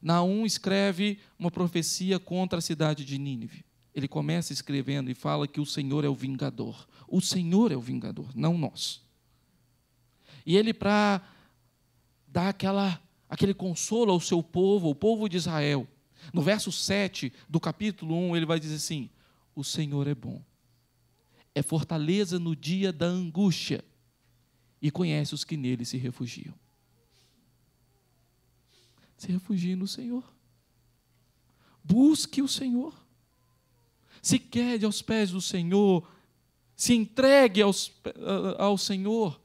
Naum escreve uma profecia contra a cidade de Nínive. Ele começa escrevendo e fala que o Senhor é o vingador. O Senhor é o vingador, não nós. E ele, para dá aquela, aquele consolo ao seu povo, ao povo de Israel. No verso 7 do capítulo 1, ele vai dizer assim: O Senhor é bom, é fortaleza no dia da angústia, e conhece os que nele se refugiam. Se refugie no Senhor. Busque o Senhor. Se quede aos pés do Senhor, se entregue aos, eh, ao Senhor,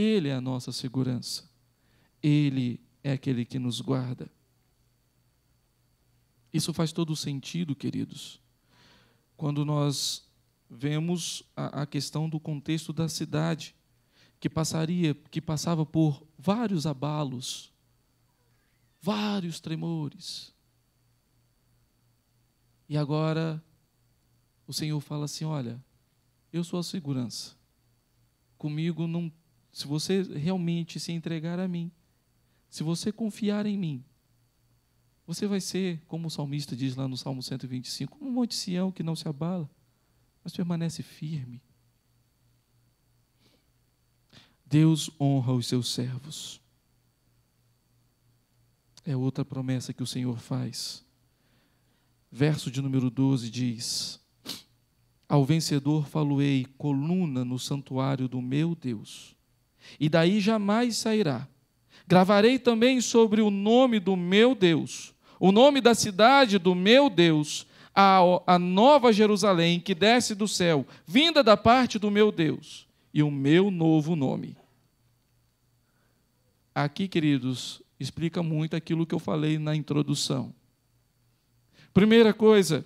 ele é a nossa segurança. Ele é aquele que nos guarda. Isso faz todo sentido, queridos, quando nós vemos a, a questão do contexto da cidade, que passaria, que passava por vários abalos, vários tremores. E agora o Senhor fala assim: olha, eu sou a segurança. Comigo não se você realmente se entregar a mim, se você confiar em mim, você vai ser, como o salmista diz lá no Salmo 125, como um monte de Sião que não se abala, mas permanece firme. Deus honra os seus servos. É outra promessa que o Senhor faz. Verso de número 12 diz: Ao vencedor faloei coluna no santuário do meu Deus e daí jamais sairá. Gravarei também sobre o nome do meu Deus, o nome da cidade do meu Deus, a, a nova Jerusalém que desce do céu, vinda da parte do meu Deus, e o meu novo nome. Aqui, queridos, explica muito aquilo que eu falei na introdução. Primeira coisa,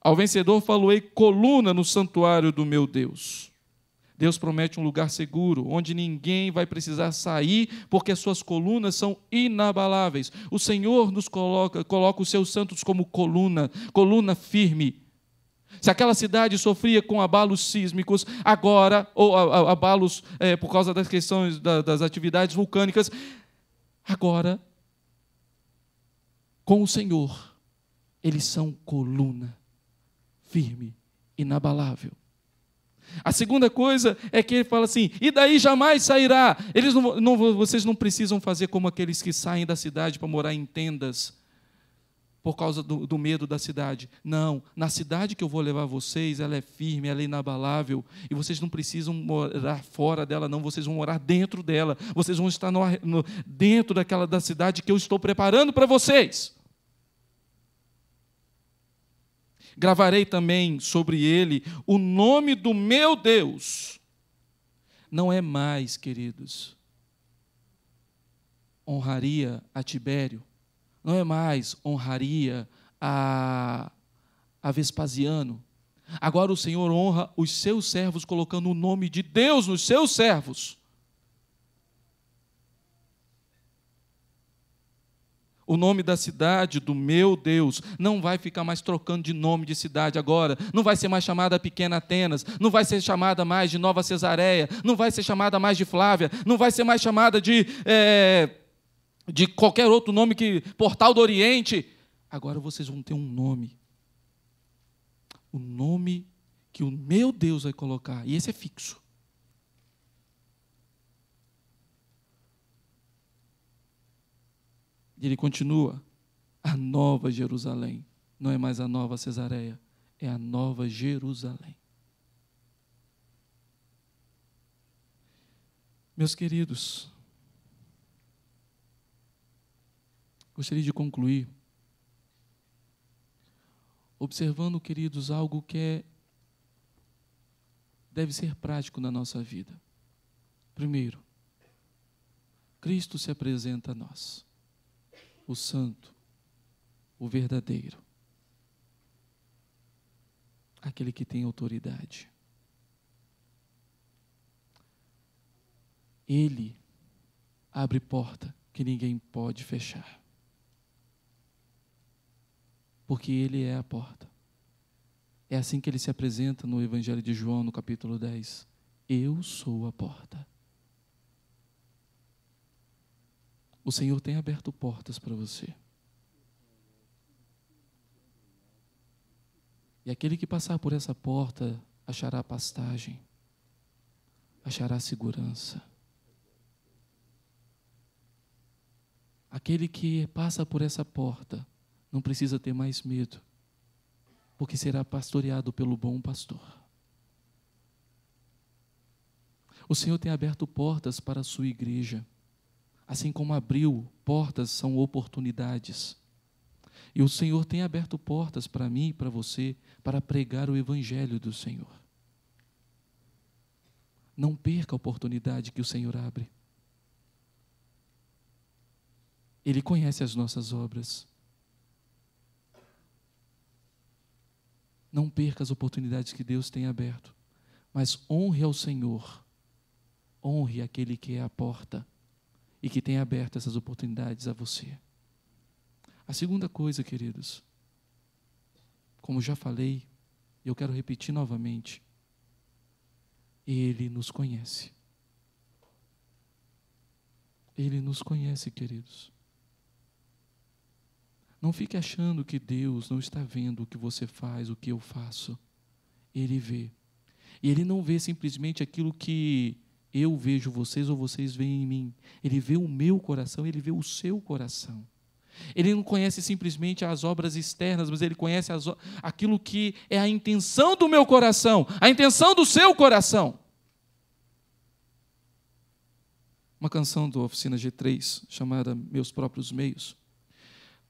ao vencedor falou: coluna no santuário do meu Deus. Deus promete um lugar seguro, onde ninguém vai precisar sair, porque as suas colunas são inabaláveis. O Senhor nos coloca, coloca os seus santos como coluna, coluna firme. Se aquela cidade sofria com abalos sísmicos, agora, ou abalos é, por causa das questões das atividades vulcânicas, agora, com o Senhor, eles são coluna firme, inabalável. A segunda coisa é que ele fala assim: e daí jamais sairá. Eles não, não, vocês não precisam fazer como aqueles que saem da cidade para morar em tendas por causa do, do, medo da cidade. Não, na cidade que eu vou levar vocês, ela é firme, ela é inabalável, e vocês não precisam morar fora dela, não, vocês vão morar dentro dela, vocês vão estar no, no, dentro daquela da cidade que eu estou preparando para vocês. Gravarei também sobre ele o nome do meu Deus. Não é mais, queridos, honraria a Tibério, não é mais honraria a, a Vespasiano. Agora o Senhor honra os seus servos, colocando o nome de Deus nos seus servos. O nome da cidade do meu Deus não vai ficar mais trocando de nome de cidade agora, não vai ser mais chamada Pequena Atenas, não vai ser chamada mais de Nova Cesareia, não vai ser chamada mais de Flávia, não vai ser mais chamada de, é, de qualquer outro nome que Portal do Oriente. Agora vocês vão ter um nome. O nome que o meu Deus vai colocar, e esse é fixo. E ele continua: a nova Jerusalém não é mais a nova Cesareia, é a nova Jerusalém. Meus queridos, gostaria de concluir observando, queridos, algo que é, deve ser prático na nossa vida. Primeiro, Cristo se apresenta a nós o Santo, o Verdadeiro, aquele que tem autoridade. Ele abre porta que ninguém pode fechar. Porque Ele é a porta. É assim que ele se apresenta no Evangelho de João, no capítulo 10. Eu sou a porta. O Senhor tem aberto portas para você. E aquele que passar por essa porta achará pastagem, achará segurança. Aquele que passa por essa porta não precisa ter mais medo, porque será pastoreado pelo bom pastor. O Senhor tem aberto portas para a sua igreja. Assim como abriu portas, são oportunidades. E o Senhor tem aberto portas para mim e para você para pregar o Evangelho do Senhor. Não perca a oportunidade que o Senhor abre. Ele conhece as nossas obras. Não perca as oportunidades que Deus tem aberto, mas honre ao Senhor, honre aquele que é a porta e que tem aberto essas oportunidades a você. A segunda coisa, queridos, como já falei, eu quero repetir novamente, ele nos conhece. Ele nos conhece, queridos. Não fique achando que Deus não está vendo o que você faz, o que eu faço. Ele vê. E ele não vê simplesmente aquilo que eu vejo vocês ou vocês veem em mim. Ele vê o meu coração, ele vê o seu coração. Ele não conhece simplesmente as obras externas, mas ele conhece as, aquilo que é a intenção do meu coração, a intenção do seu coração. Uma canção do Oficina G3, chamada Meus Próprios Meios,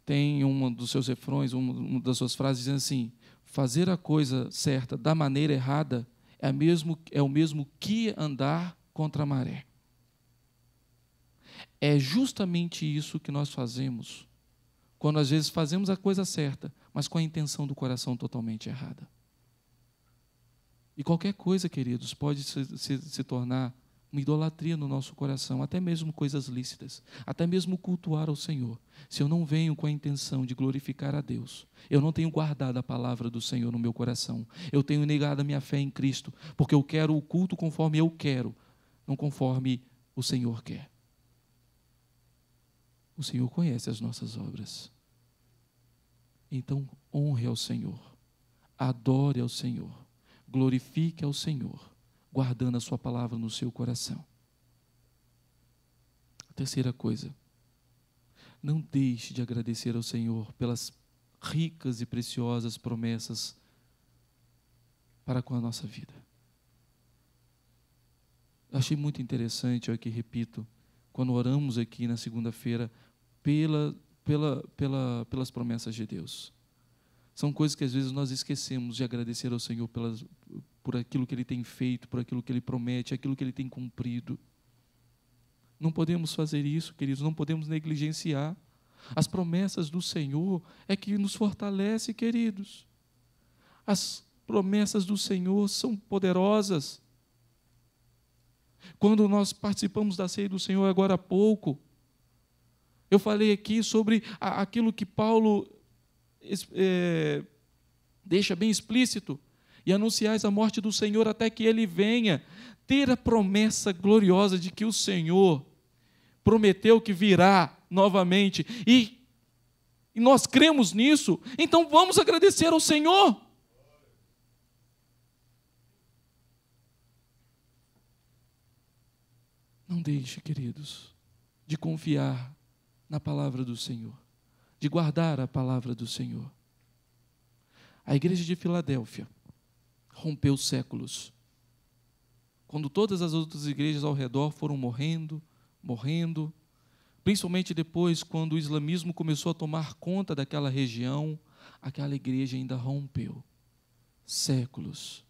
tem um dos seus refrões, uma das suas frases, dizendo assim: Fazer a coisa certa da maneira errada é, mesmo, é o mesmo que andar contra a maré. É justamente isso que nós fazemos quando às vezes fazemos a coisa certa, mas com a intenção do coração totalmente errada. E qualquer coisa, queridos, pode se, se, se tornar uma idolatria no nosso coração, até mesmo coisas lícitas, até mesmo cultuar ao Senhor. Se eu não venho com a intenção de glorificar a Deus, eu não tenho guardado a palavra do Senhor no meu coração, eu tenho negado a minha fé em Cristo, porque eu quero o culto conforme eu quero, não conforme o Senhor quer. O Senhor conhece as nossas obras. Então, honre ao Senhor, adore ao Senhor, glorifique ao Senhor, guardando a Sua palavra no seu coração. A terceira coisa, não deixe de agradecer ao Senhor pelas ricas e preciosas promessas para com a nossa vida. Eu achei muito interessante, eu aqui repito, quando oramos aqui na segunda-feira pela, pela, pela, pelas promessas de Deus. São coisas que às vezes nós esquecemos de agradecer ao Senhor pelas, por aquilo que Ele tem feito, por aquilo que Ele promete, aquilo que Ele tem cumprido. Não podemos fazer isso, queridos, não podemos negligenciar. As promessas do Senhor é que nos fortalece, queridos. As promessas do Senhor são poderosas. Quando nós participamos da ceia do Senhor agora há pouco, eu falei aqui sobre aquilo que Paulo é, deixa bem explícito. E anunciais a morte do Senhor até que ele venha. Ter a promessa gloriosa de que o Senhor prometeu que virá novamente. E, e nós cremos nisso. Então vamos agradecer ao Senhor. Não deixe, queridos, de confiar na palavra do Senhor, de guardar a palavra do Senhor. A igreja de Filadélfia rompeu séculos. Quando todas as outras igrejas ao redor foram morrendo, morrendo, principalmente depois quando o islamismo começou a tomar conta daquela região, aquela igreja ainda rompeu séculos.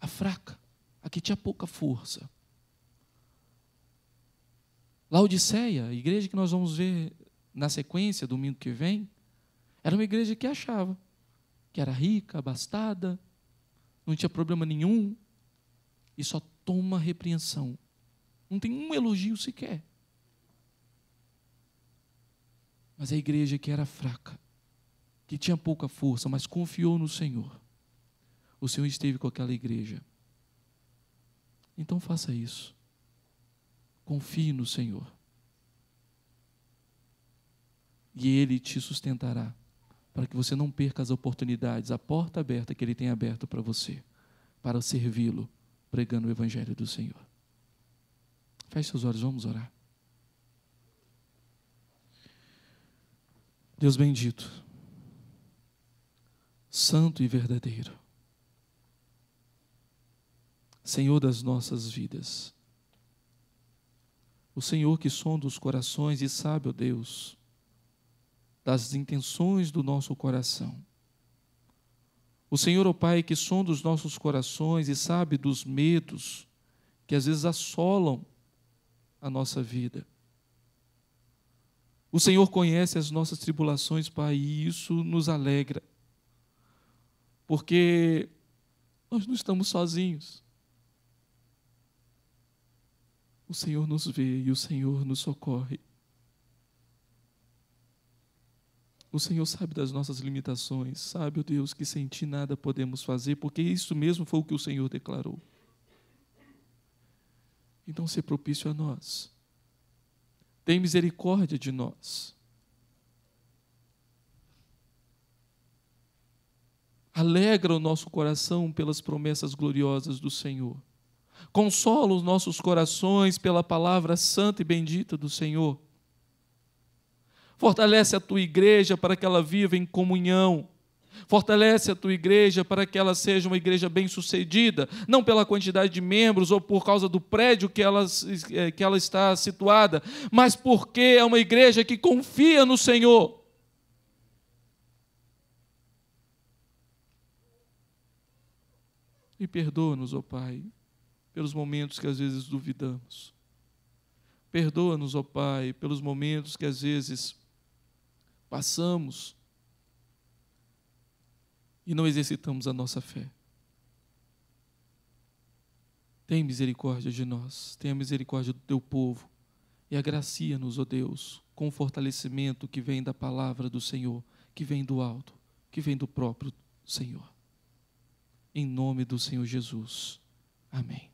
A fraca, a que tinha pouca força Laodiceia, a igreja que nós vamos ver na sequência, domingo que vem, era uma igreja que achava que era rica, abastada, não tinha problema nenhum, e só toma repreensão. Não tem um elogio sequer. Mas a igreja que era fraca, que tinha pouca força, mas confiou no Senhor, o Senhor esteve com aquela igreja. Então faça isso. Confie no Senhor. E Ele te sustentará, para que você não perca as oportunidades, a porta aberta que Ele tem aberto para você, para servi-lo, pregando o Evangelho do Senhor. Feche seus olhos, vamos orar. Deus bendito, Santo e verdadeiro, Senhor das nossas vidas, o Senhor que sonda os corações e sabe, ó oh Deus, das intenções do nosso coração. O Senhor, ó oh Pai, que sonda os nossos corações e sabe dos medos que às vezes assolam a nossa vida. O Senhor conhece as nossas tribulações, Pai, e isso nos alegra, porque nós não estamos sozinhos. O Senhor nos vê e o Senhor nos socorre. O Senhor sabe das nossas limitações, sabe, ó oh Deus, que sem Ti nada podemos fazer, porque isso mesmo foi o que o Senhor declarou. Então, se propício a nós. Tem misericórdia de nós. Alegra o nosso coração pelas promessas gloriosas do Senhor. Consola os nossos corações pela palavra santa e bendita do Senhor. Fortalece a tua igreja para que ela viva em comunhão. Fortalece a tua igreja para que ela seja uma igreja bem-sucedida, não pela quantidade de membros ou por causa do prédio que ela, eh, que ela está situada, mas porque é uma igreja que confia no Senhor. E perdoa-nos, ó oh Pai, pelos momentos que às vezes duvidamos. Perdoa-nos, ó Pai, pelos momentos que às vezes passamos e não exercitamos a nossa fé. Tem misericórdia de nós, tenha misericórdia do teu povo e agracia-nos, ó Deus, com o fortalecimento que vem da palavra do Senhor, que vem do alto, que vem do próprio Senhor. Em nome do Senhor Jesus. Amém.